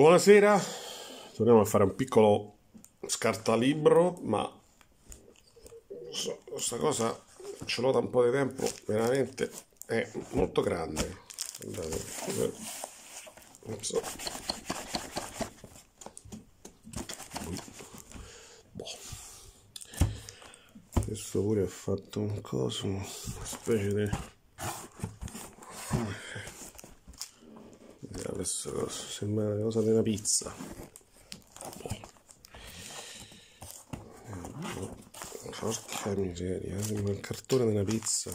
Buonasera, torniamo a fare un piccolo scartalibro, ma questa cosa ce l'ho da un po' di tempo, veramente è molto grande. Guardate, eh, boh. Questo pure ha fatto un coso, una specie di... questo sembra una cosa di una pizza eh, porca miseria eh, sembra il cartone una pizza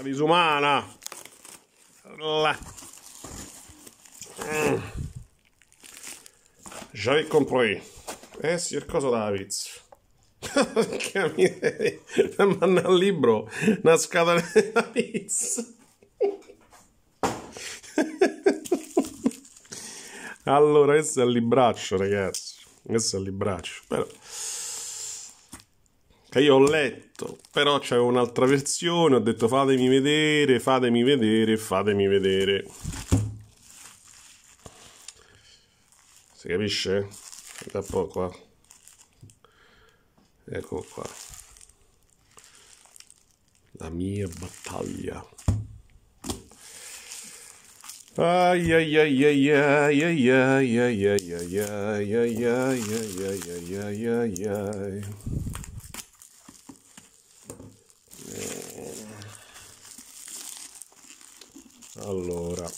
la disumana là. Mm. J'avais compris. Eh, signor Coso Davids. Porca miseria, manna al libro una scatola della pizza. allora, questo è il libraccio, ragazzi. Questo è il libraccio. Però, che io ho letto però c'è un'altra versione, ho detto fatemi vedere, fatemi vedere, fatemi vedere. Si capisce? Da poco qua. Ecco qua. La mia battaglia. Ai ai ai ai ai ai ai ai ai ai ai ai ai ai ai ai ai ai allora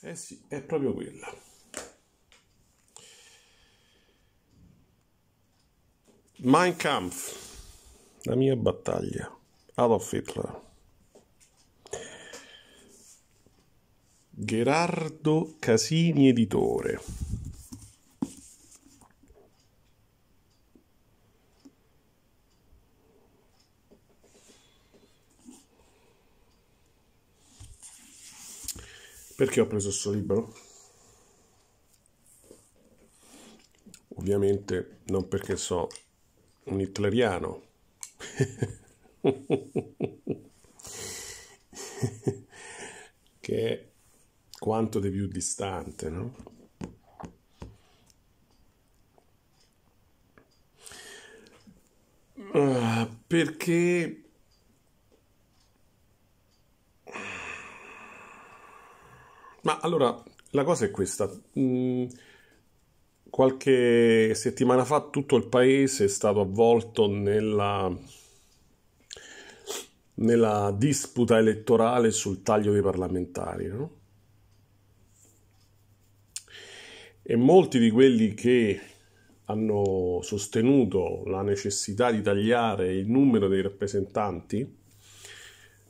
eh sì è proprio quella Mein Kampf la mia battaglia Adolf Hitler Gerardo Casini editore Perché ho preso questo libro? Ovviamente non perché so un hitleriano. che è quanto di più distante, no? Ah, perché allora, la cosa è questa. Mm, qualche settimana fa tutto il paese è stato avvolto nella, nella disputa elettorale sul taglio dei parlamentari. No? E molti di quelli che hanno sostenuto la necessità di tagliare il numero dei rappresentanti,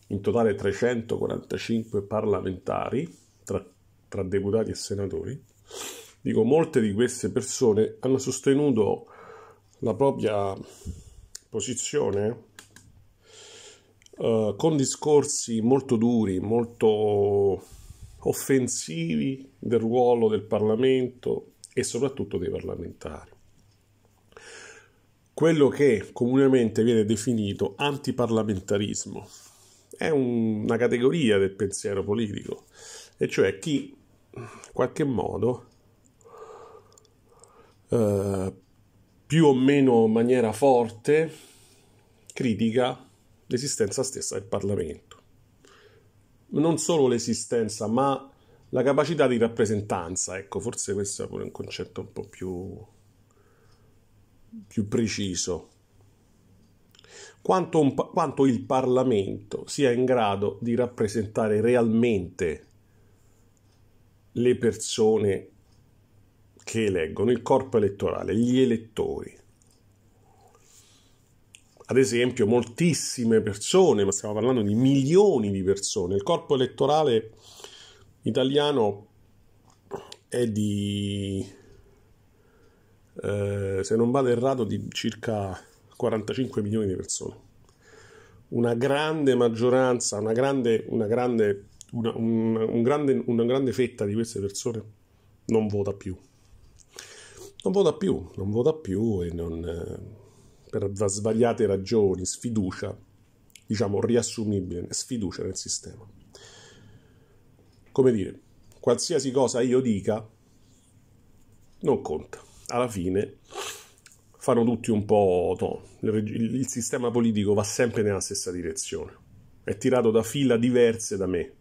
in totale 345 parlamentari, tra deputati e senatori, dico molte di queste persone hanno sostenuto la propria posizione eh, con discorsi molto duri, molto offensivi del ruolo del Parlamento e soprattutto dei parlamentari. Quello che comunemente viene definito antiparlamentarismo è una categoria del pensiero politico, e cioè chi qualche modo, eh, più o meno in maniera forte, critica l'esistenza stessa del Parlamento. Non solo l'esistenza, ma la capacità di rappresentanza. Ecco, forse questo è pure un concetto un po' più, più preciso. Quanto, un, quanto il Parlamento sia in grado di rappresentare realmente le persone che eleggono, il corpo elettorale, gli elettori. Ad esempio, moltissime persone, ma stiamo parlando di milioni di persone, il corpo elettorale italiano è di, eh, se non vado errato, di circa 45 milioni di persone. Una grande maggioranza, una grande, una grande una, un, un grande, una grande fetta di queste persone non vota più. Non vota più, non vota più e non, eh, per svariate ragioni, sfiducia, diciamo riassumibile, sfiducia nel sistema. Come dire, qualsiasi cosa io dica non conta. Alla fine fanno tutti un po'... No, il, il sistema politico va sempre nella stessa direzione. È tirato da fila diverse da me,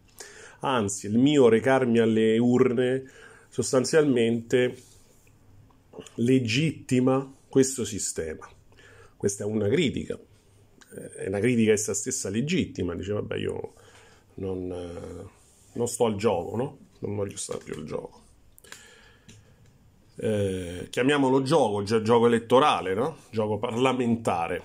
anzi il mio recarmi alle urne sostanzialmente legittima questo sistema. Questa è una critica, eh, è una critica essa stessa legittima, dice vabbè io non, eh, non sto al gioco, no? non voglio stare più al gioco. Eh, chiamiamolo gioco, cioè gioco elettorale, no? gioco parlamentare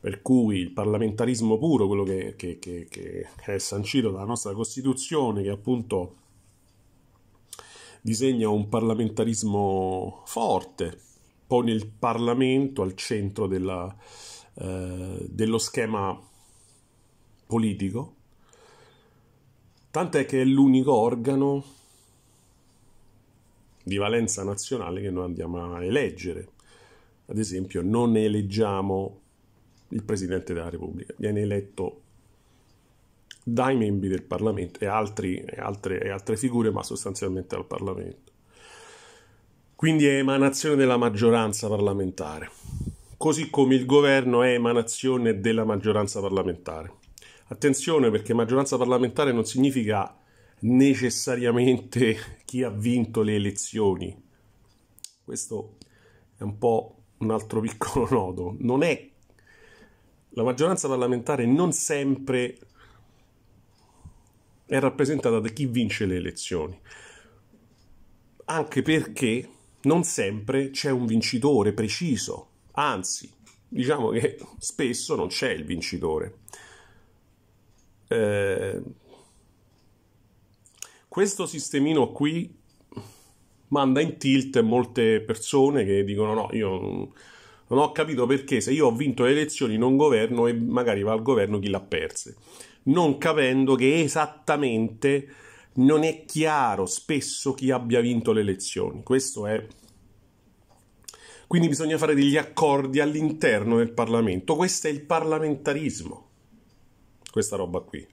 per cui il parlamentarismo puro, quello che, che, che, che è sancito dalla nostra Costituzione, che appunto disegna un parlamentarismo forte, pone il Parlamento al centro della, eh, dello schema politico, tant'è che è l'unico organo di valenza nazionale che noi andiamo a eleggere. Ad esempio, non eleggiamo il Presidente della Repubblica, viene eletto dai membri del Parlamento e, altri, e, altre, e altre figure, ma sostanzialmente al Parlamento. Quindi è emanazione della maggioranza parlamentare, così come il governo è emanazione della maggioranza parlamentare. Attenzione perché maggioranza parlamentare non significa necessariamente chi ha vinto le elezioni. Questo è un po' un altro piccolo nodo. Non è la maggioranza parlamentare non sempre è rappresentata da chi vince le elezioni, anche perché non sempre c'è un vincitore preciso, anzi diciamo che spesso non c'è il vincitore. Eh, questo sistemino qui manda in tilt molte persone che dicono no, io Non, non ho capito perché se io ho vinto le elezioni non governo e magari va al governo chi l'ha perse. Non capendo che esattamente non è chiaro spesso chi abbia vinto le elezioni. Questo è quindi bisogna fare degli accordi all'interno del Parlamento. Questo è il parlamentarismo. Questa roba qui.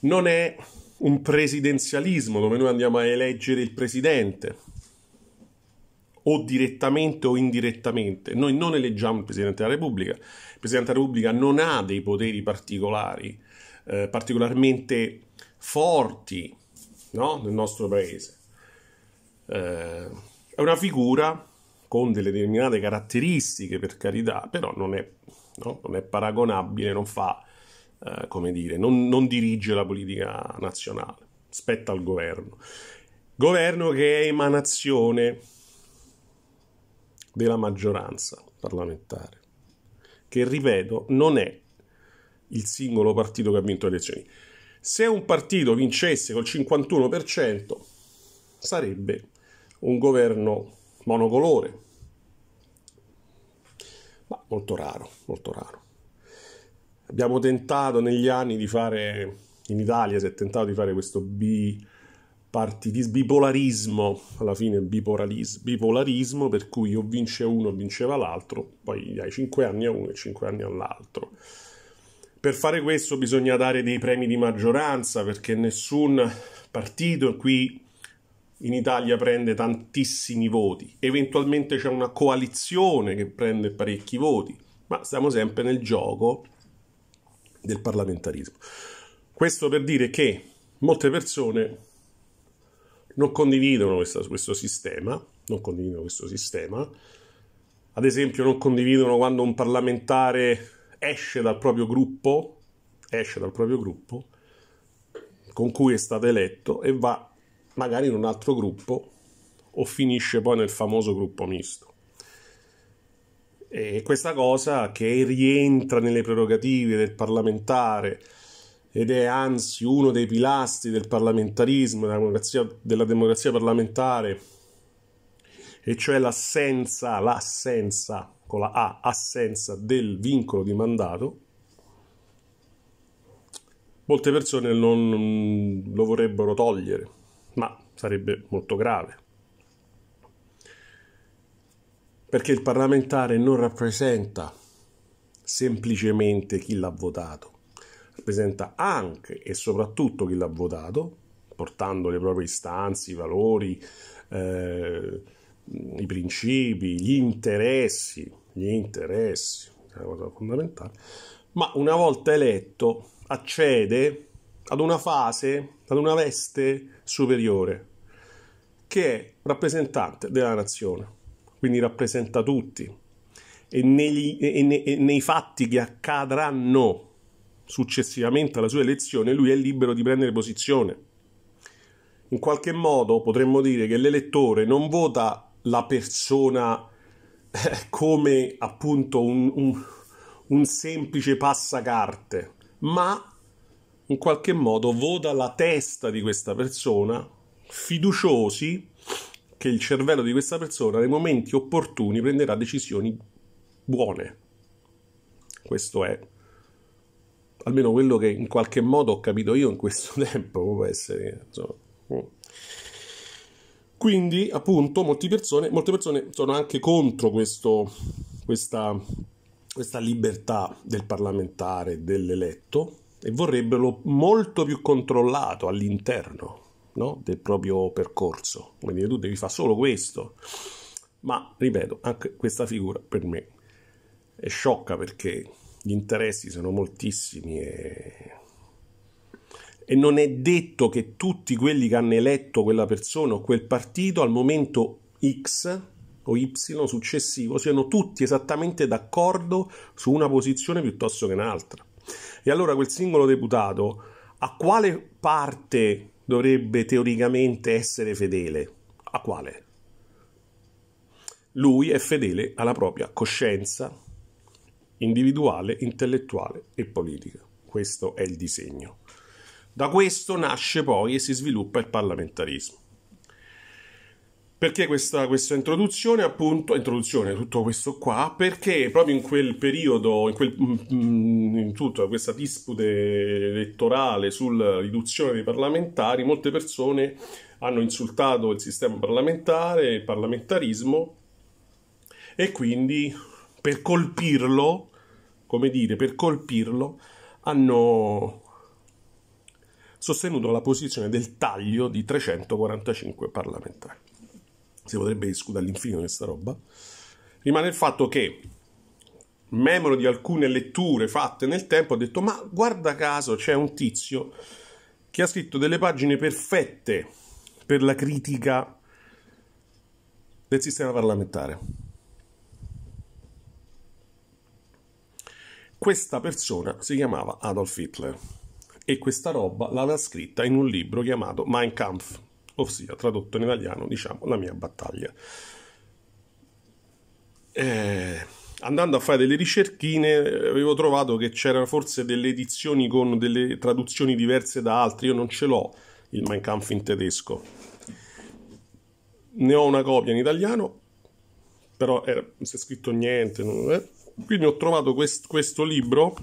Non è un presidenzialismo dove noi andiamo a eleggere il presidente o direttamente o indirettamente. Noi non eleggiamo il Presidente della Repubblica, il Presidente della Repubblica non ha dei poteri particolari, eh, particolarmente forti no? nel nostro Paese. Eh, è una figura con delle determinate caratteristiche, per carità, però non è, no? non è paragonabile, non fa, eh, come dire, non, non dirige la politica nazionale, spetta al governo. Governo che è emanazione della maggioranza parlamentare, che ripeto non è il singolo partito che ha vinto le elezioni. Se un partito vincesse col 51% sarebbe un governo monocolore, ma molto raro, molto raro. Abbiamo tentato negli anni di fare, in Italia si è tentato di fare questo bi partidismo, bipolarismo, alla fine bipolarismo, bipolarismo, per cui o vince uno o vinceva l'altro, poi hai 5 anni a uno e 5 anni all'altro. Per fare questo bisogna dare dei premi di maggioranza perché nessun partito qui in Italia prende tantissimi voti, eventualmente c'è una coalizione che prende parecchi voti, ma stiamo sempre nel gioco del parlamentarismo. Questo per dire che molte persone non condividono questo, questo sistema, non condividono questo sistema, ad esempio non condividono quando un parlamentare esce dal proprio gruppo, esce dal proprio gruppo con cui è stato eletto e va magari in un altro gruppo o finisce poi nel famoso gruppo misto. E questa cosa che rientra nelle prerogative del parlamentare, ed è anzi uno dei pilastri del parlamentarismo, della democrazia, della democrazia parlamentare, e cioè l'assenza, l'assenza con la A, assenza del vincolo di mandato, molte persone non lo vorrebbero togliere, ma sarebbe molto grave. Perché il parlamentare non rappresenta semplicemente chi l'ha votato rappresenta anche e soprattutto chi l'ha votato, portando le proprie istanze, i valori, eh, i principi, gli interessi, gli interessi, è una cosa fondamentale, ma una volta eletto accede ad una fase, ad una veste superiore, che è rappresentante della nazione, quindi rappresenta tutti e, negli, e, ne, e nei fatti che accadranno successivamente alla sua elezione, lui è libero di prendere posizione. In qualche modo potremmo dire che l'elettore non vota la persona eh, come appunto un, un, un semplice passacarte, ma in qualche modo vota la testa di questa persona, fiduciosi che il cervello di questa persona nei momenti opportuni prenderà decisioni buone. Questo è almeno quello che in qualche modo ho capito io in questo tempo, può essere, insomma. Quindi, appunto, molte persone, molte persone sono anche contro questo, questa, questa libertà del parlamentare, dell'eletto, e vorrebbero molto più controllato all'interno no? del proprio percorso. Quindi tu devi fare solo questo. Ma, ripeto, anche questa figura per me è sciocca perché gli interessi sono moltissimi e... e non è detto che tutti quelli che hanno eletto quella persona o quel partito al momento X o Y successivo siano tutti esattamente d'accordo su una posizione piuttosto che un'altra. E allora quel singolo deputato a quale parte dovrebbe teoricamente essere fedele? A quale? Lui è fedele alla propria coscienza, individuale, intellettuale e politica. Questo è il disegno. Da questo nasce poi e si sviluppa il parlamentarismo. Perché questa, questa introduzione, appunto, introduzione, tutto questo qua, perché proprio in quel periodo, in, quel, mm, mm, in tutta questa disputa elettorale sulla riduzione dei parlamentari, molte persone hanno insultato il sistema parlamentare, il parlamentarismo, e quindi per colpirlo, come dire, per colpirlo, hanno sostenuto la posizione del taglio di 345 parlamentari. Si potrebbe discutere all'infinito questa roba. Rimane il fatto che, memoro di alcune letture fatte nel tempo, ho detto, ma guarda caso c'è un tizio che ha scritto delle pagine perfette per la critica del sistema parlamentare Questa persona si chiamava Adolf Hitler e questa roba l'aveva scritta in un libro chiamato Mein Kampf, ossia tradotto in italiano, diciamo, La mia battaglia. Eh, andando a fare delle ricerchine avevo trovato che c'erano forse delle edizioni con delle traduzioni diverse da altri, io non ce l'ho il Mein Kampf in tedesco. Ne ho una copia in italiano, però era, non si è scritto niente, non è quindi ho trovato quest- questo libro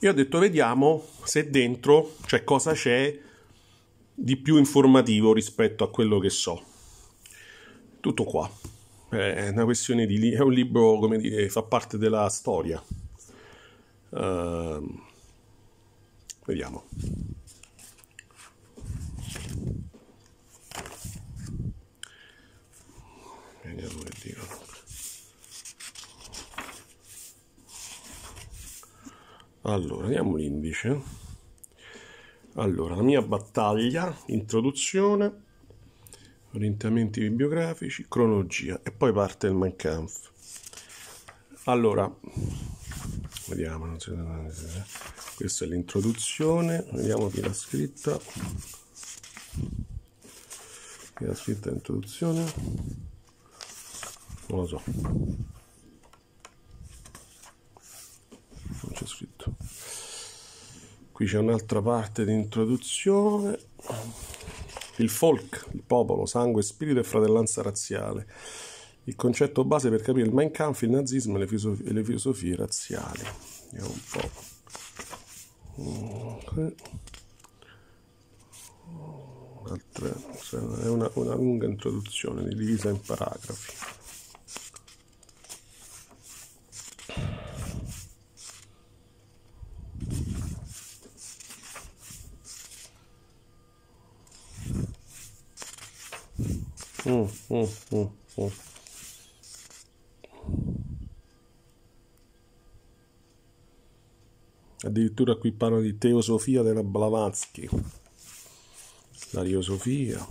e ho detto vediamo se dentro, cioè cosa c'è di più informativo rispetto a quello che so. Tutto qua. È una questione di... Li- è un libro, come dire, fa parte della storia. Uh, vediamo. Vediamo che dico Allora, vediamo l'indice. Allora, la mia battaglia, introduzione, orientamenti bibliografici, cronologia e poi parte il Mein Kampf. Allora, vediamo, questa è l'introduzione, vediamo chi l'ha scritta. Chi l'ha scritta l'introduzione? Non lo so. qui c'è un'altra parte di introduzione il folk, il popolo, sangue, spirito e fratellanza razziale il concetto base per capire il Mein Kampf, il nazismo e le, filosof- e le filosofie razziali vediamo un po' okay. Cioè, è una, una lunga introduzione divisa in paragrafi Oh, oh, oh. Addirittura qui parlo di teosofia della Blavatsky, la teosofia,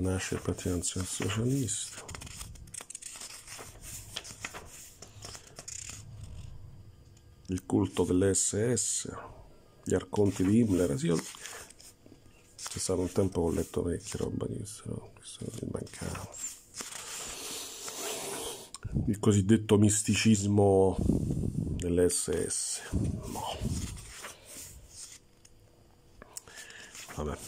nasce il Partito Socialista. Il culto dell'SS, gli arconti di Himmler. Sì, c'è stato un tempo che ho letto vecchia roba di questo, questo mi Il cosiddetto misticismo dell'SS. No. Vabbè.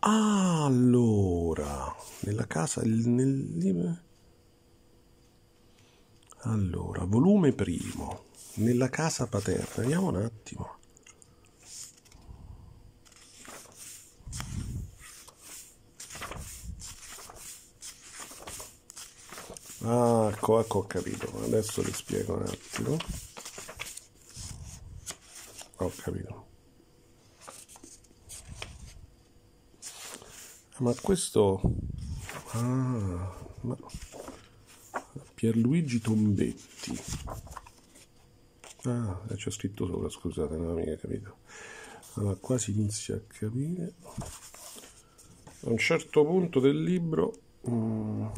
Allora, nella casa, nel, allora, volume primo, nella casa paterna, vediamo un attimo. Ah, ecco, ecco, ho capito. Adesso vi spiego un attimo. Ho capito. Eh, ma questo... Ah, ma... Pierluigi Tombetti. Ah, eh, c'è scritto sopra, scusate, non ho mica capito. Allora, qua si inizia a capire. A un certo punto del libro... Um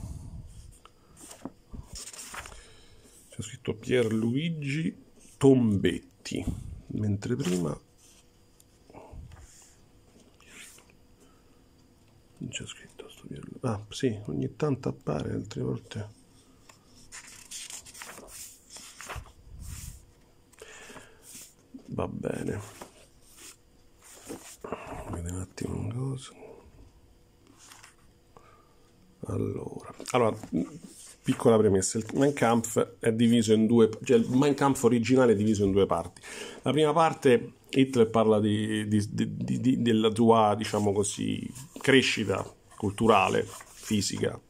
c'è scritto Pierluigi Tombetti, mentre prima non c'è scritto sto Pierluigi. Ah, sì, ogni tanto appare, altre volte. Va bene. Vediamo un attimo un coso. Allora, allora piccola premessa, il Mein Kampf è diviso in due, cioè il Mein Kampf originale è diviso in due parti. La prima parte Hitler parla di, di, di, della tua, diciamo così, crescita culturale, fisica,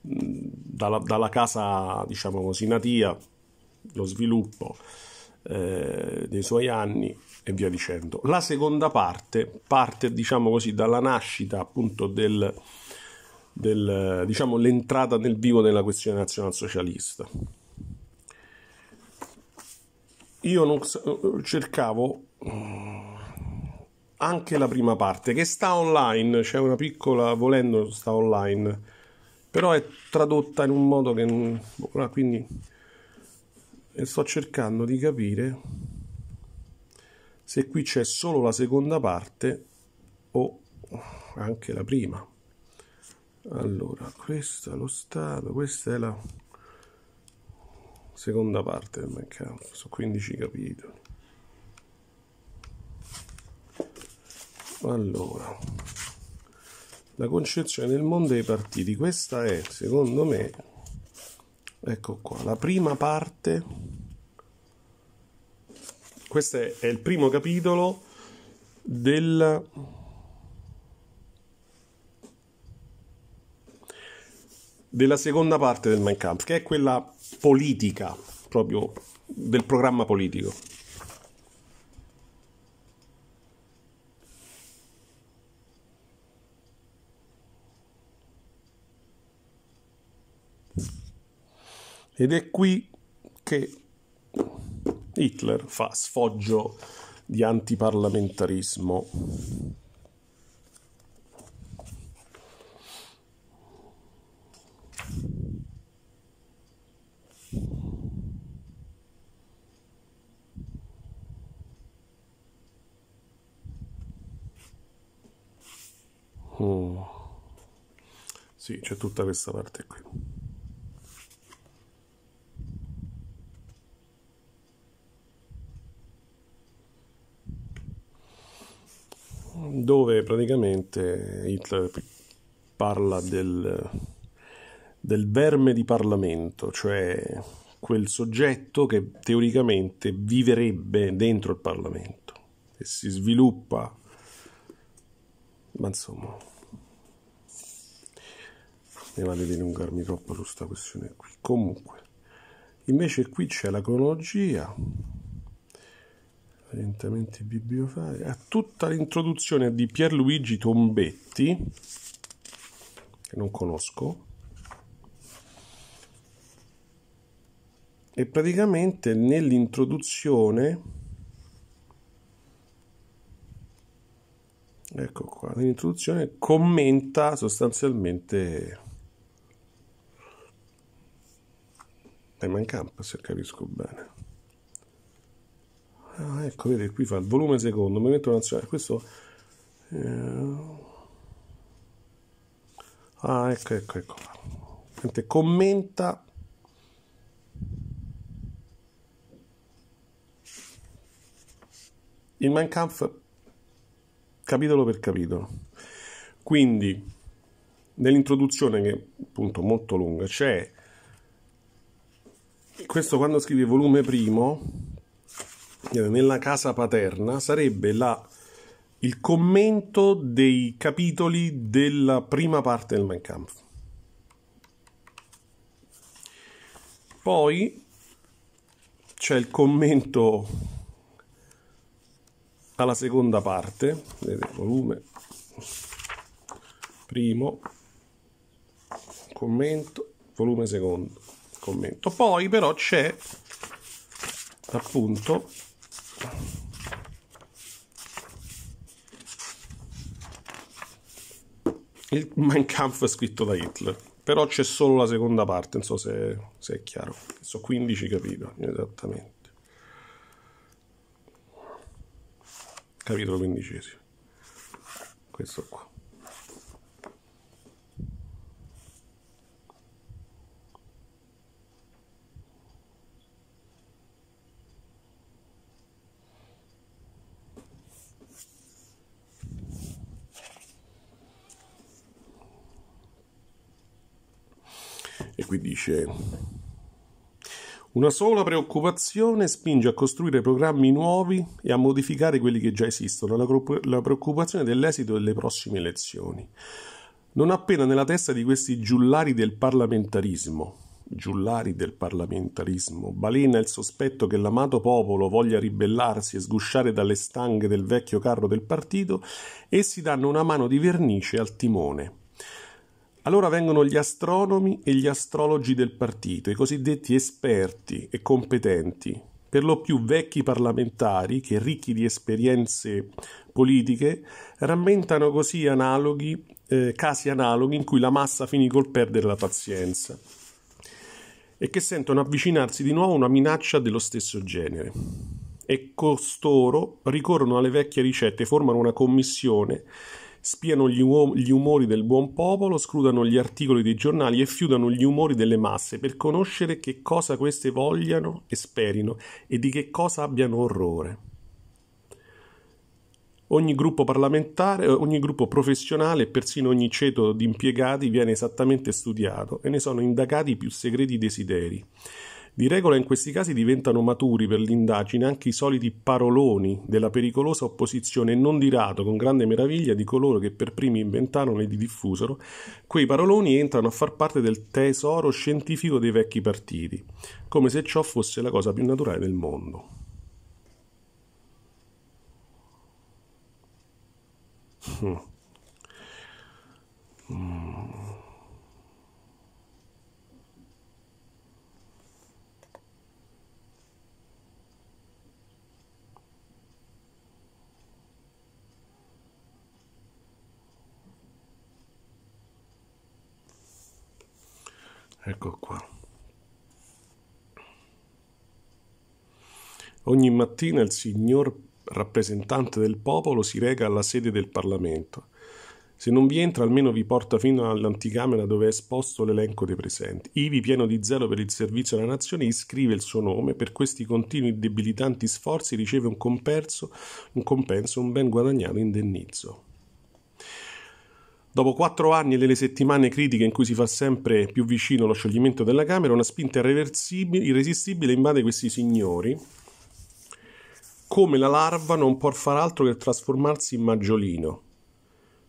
dalla, dalla casa, diciamo così, natia, lo sviluppo eh, dei suoi anni e via dicendo. La seconda parte parte, diciamo così, dalla nascita appunto del del, diciamo, l'entrata nel vivo della questione nazionalsocialista. Io non, cercavo mm, anche la prima parte che sta online, c'è una piccola, volendo sta online, però è tradotta in un modo che non... Boh, quindi sto cercando di capire se qui c'è solo la seconda parte o anche la prima allora questo è lo stato questa è la seconda parte del backup sono 15 capitoli allora la concezione del mondo dei partiti questa è secondo me ecco qua la prima parte questo è, è il primo capitolo della della seconda parte del Mein Kampf, che è quella politica, proprio del programma politico. Ed è qui che Hitler fa sfoggio di antiparlamentarismo c'è tutta questa parte qui dove praticamente Hitler parla del, del verme di Parlamento, cioè quel soggetto che teoricamente viverebbe dentro il Parlamento e si sviluppa, ma insomma prima di dilungarmi troppo su questa questione qui. Comunque, invece qui c'è la cronologia, orientamenti bibliofari, a tutta l'introduzione di Pierluigi Tombetti, che non conosco, e praticamente nell'introduzione... Ecco qua, nell'introduzione commenta sostanzialmente sistema in campo se capisco bene ah, ecco vedi qui fa il volume secondo mi movimento nazionale questo eh... ah ecco ecco ecco Sente, commenta il Mein Kampf capitolo per capitolo quindi nell'introduzione che è appunto molto lunga c'è questo quando scrive volume primo, eh, nella casa paterna, sarebbe la, il commento dei capitoli della prima parte del Mein Kampf. Poi c'è il commento alla seconda parte, vedete, volume primo, commento, volume secondo commento. Poi però c'è appunto il Mein Kampf scritto da Hitler. Però c'è solo la seconda parte, non so se, se è chiaro. Sono 15 capitoli, esattamente. Capitolo 15. Questo qua. legge. Una sola preoccupazione spinge a costruire programmi nuovi e a modificare quelli che già esistono, la preoccupazione dell'esito delle prossime elezioni. Non appena nella testa di questi giullari del parlamentarismo, giullari del parlamentarismo, balena il sospetto che l'amato popolo voglia ribellarsi e sgusciare dalle stanghe del vecchio carro del partito, essi danno una mano di vernice al timone allora vengono gli astronomi e gli astrologi del partito, i cosiddetti esperti e competenti, per lo più vecchi parlamentari che, ricchi di esperienze politiche, rammentano così analoghi, eh, casi analoghi in cui la massa finì col perdere la pazienza e che sentono avvicinarsi di nuovo una minaccia dello stesso genere. E costoro ricorrono alle vecchie ricette, formano una commissione spiano gli, uom- gli umori del buon popolo, scrutano gli articoli dei giornali e fiudano gli umori delle masse per conoscere che cosa queste vogliano e sperino e di che cosa abbiano orrore. Ogni gruppo parlamentare, eh, ogni gruppo professionale e persino ogni ceto di impiegati viene esattamente studiato e ne sono indagati i più segreti desideri. Di regola in questi casi diventano maturi per l'indagine anche i soliti paroloni della pericolosa opposizione e non di rato con grande meraviglia di coloro che per primi inventarono e li diffusero, quei paroloni entrano a far parte del tesoro scientifico dei vecchi partiti, come se ciò fosse la cosa più naturale del mondo. Hmm. Mm. mm. ecco qua ogni mattina il signor rappresentante del popolo si reca alla sede del Parlamento se non vi entra, almeno vi porta fino all'anticamera dove è esposto l'elenco dei presenti. Ivi, pieno di zelo per il servizio alla nazione, iscrive il suo nome. Per questi continui e debilitanti sforzi riceve un compenso, un compenso, un ben guadagnato indennizzo. Dopo quattro anni e delle settimane critiche in cui si fa sempre più vicino lo scioglimento della Camera, una spinta irresistibile invade questi signori, come la larva non può far altro che trasformarsi in maggiolino.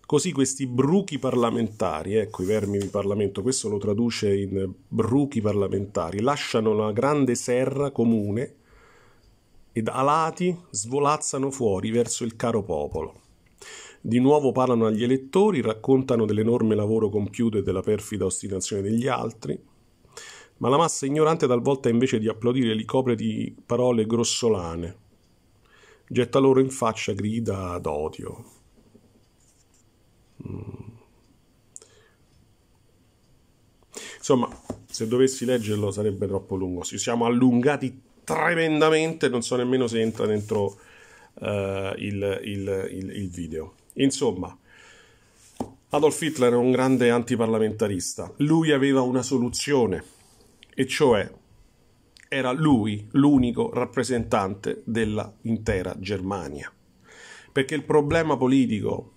Così questi bruchi parlamentari, ecco i vermi di Parlamento, questo lo traduce in bruchi parlamentari, lasciano la grande serra comune ed alati svolazzano fuori verso il caro popolo. Di nuovo parlano agli elettori, raccontano dell'enorme lavoro compiuto e della perfida ostinazione degli altri, ma la massa ignorante talvolta invece di applaudire li copre di parole grossolane, getta loro in faccia grida d'odio. Mm. Insomma, se dovessi leggerlo sarebbe troppo lungo, ci siamo allungati tremendamente, non so nemmeno se entra dentro uh, il, il, il, il video. Insomma, Adolf Hitler era un grande antiparlamentarista. Lui aveva una soluzione, e cioè era lui l'unico rappresentante dell'intera Germania. Perché il problema politico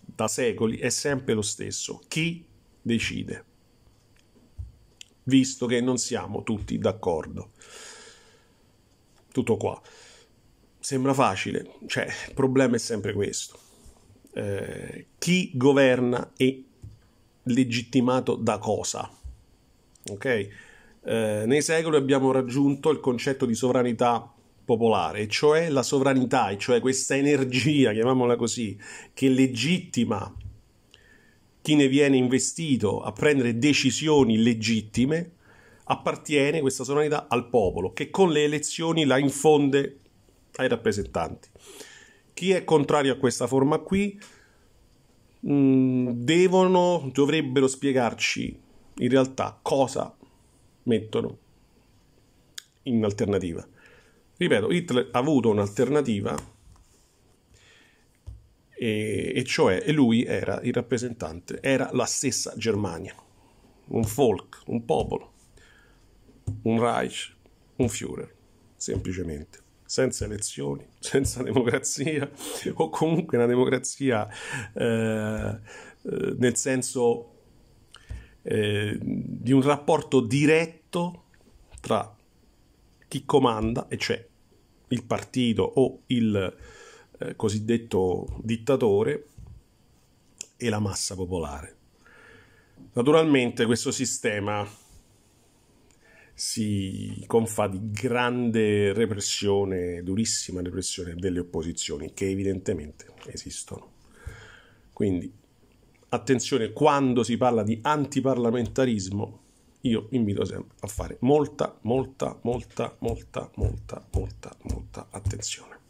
da secoli è sempre lo stesso. Chi decide? Visto che non siamo tutti d'accordo. Tutto qua. Sembra facile, cioè il problema è sempre questo. Eh, chi governa è legittimato da cosa? Ok? Eh, nei secoli abbiamo raggiunto il concetto di sovranità popolare, cioè la sovranità, cioè questa energia, chiamiamola così, che legittima chi ne viene investito a prendere decisioni legittime, appartiene questa sovranità al popolo che con le elezioni la infonde ai rappresentanti. Chi è contrario a questa forma qui mh, mm, devono, dovrebbero spiegarci in realtà cosa mettono in alternativa. Ripeto, Hitler ha avuto un'alternativa e, e cioè e lui era il rappresentante, era la stessa Germania, un folk, un popolo, un Reich, un Führer, semplicemente senza elezioni, senza democrazia o comunque una democrazia eh, eh, nel senso eh, di un rapporto diretto tra chi comanda, e cioè il partito o il eh, cosiddetto dittatore, e la massa popolare. Naturalmente questo sistema si confà di grande repressione, durissima repressione delle opposizioni che evidentemente esistono. Quindi attenzione quando si parla di antiparlamentarismo, io invito sempre a fare molta, molta, molta, molta, molta, molta, molta attenzione.